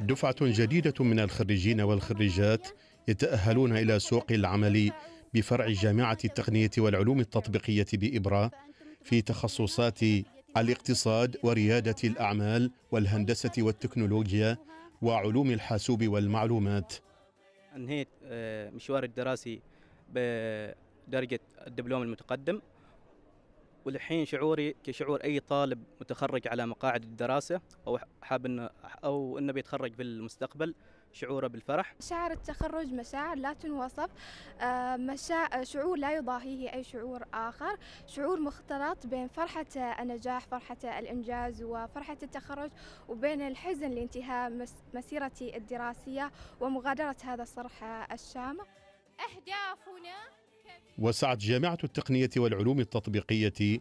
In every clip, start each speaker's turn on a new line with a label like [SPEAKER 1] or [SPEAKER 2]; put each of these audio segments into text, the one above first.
[SPEAKER 1] دفعة جديدة من الخريجين والخريجات يتأهلون إلى سوق العمل بفرع جامعة التقنية والعلوم التطبيقية بإبرة في تخصصات الاقتصاد وريادة الأعمال والهندسة والتكنولوجيا وعلوم الحاسوب والمعلومات
[SPEAKER 2] أنهيت آه، مشواري الدراسي بدرجة الدبلوم المتقدم والحين شعوري كشعور اي طالب متخرج على مقاعد الدراسه او حاب انه او انه بيتخرج في المستقبل شعوره بالفرح
[SPEAKER 3] مشاعر التخرج مشاعر لا تنوصف آه، مشاعر شعور لا يضاهيه أي شعور آخر شعور مختلط بين فرحة النجاح فرحة الإنجاز وفرحة التخرج وبين الحزن لانتهاء مسيرتي الدراسية ومغادرة هذا الصرح الشامخ أهدافنا
[SPEAKER 1] وسعت جامعة التقنية والعلوم التطبيقية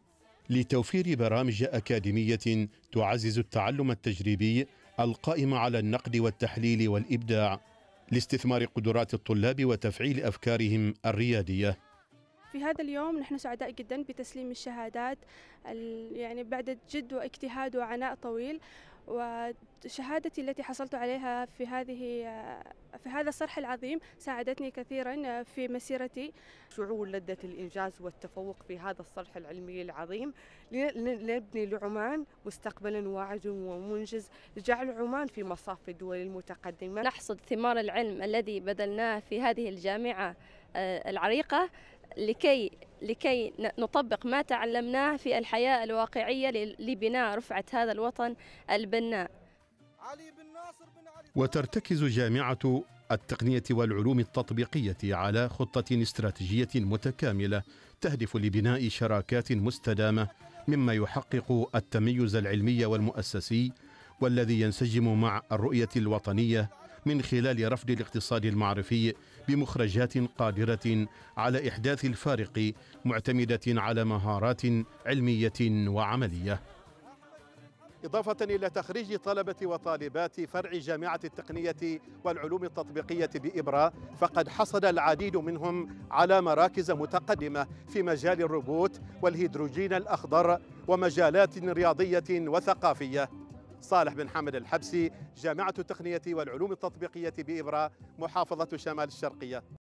[SPEAKER 1] لتوفير برامج أكاديمية تعزز التعلم التجريبي القائم على النقد والتحليل والإبداع لاستثمار قدرات الطلاب وتفعيل أفكارهم الريادية
[SPEAKER 4] في هذا اليوم نحن سعداء جدا بتسليم الشهادات يعني بعد جد واجتهاد وعناء طويل وشهادتي التي حصلت عليها في هذه في هذا الصرح العظيم ساعدتني كثيرا في مسيرتي
[SPEAKER 5] شعور لذة الإنجاز والتفوق في هذا الصرح العلمي العظيم لنبني لعمان مستقبلا واعد ومنجز لجعل عمان في مصاف الدول المتقدمة نحصد ثمار العلم الذي بذلناه في هذه الجامعة آه، العريقة لكي لكي نطبق ما تعلمناه في الحياة الواقعية لبناء رفعة هذا الوطن البناء
[SPEAKER 1] وترتكز جامعة التقنية والعلوم التطبيقية على خطة استراتيجية متكاملة تهدف لبناء شراكات مستدامة مما يحقق التميز العلمي والمؤسسي والذي ينسجم مع الرؤية الوطنية من خلال رفض الاقتصاد المعرفي بمخرجات قادرة على إحداث الفارق معتمدة على مهارات علمية وعملية إضافة إلى تخريج طلبة وطالبات فرع جامعة التقنية والعلوم التطبيقية بإبرة فقد حصل العديد منهم على مراكز متقدمة في مجال الروبوت والهيدروجين الأخضر ومجالات رياضية وثقافية صالح بن حمد الحبسي جامعة التقنية والعلوم التطبيقية بإبرة محافظة شمال الشرقية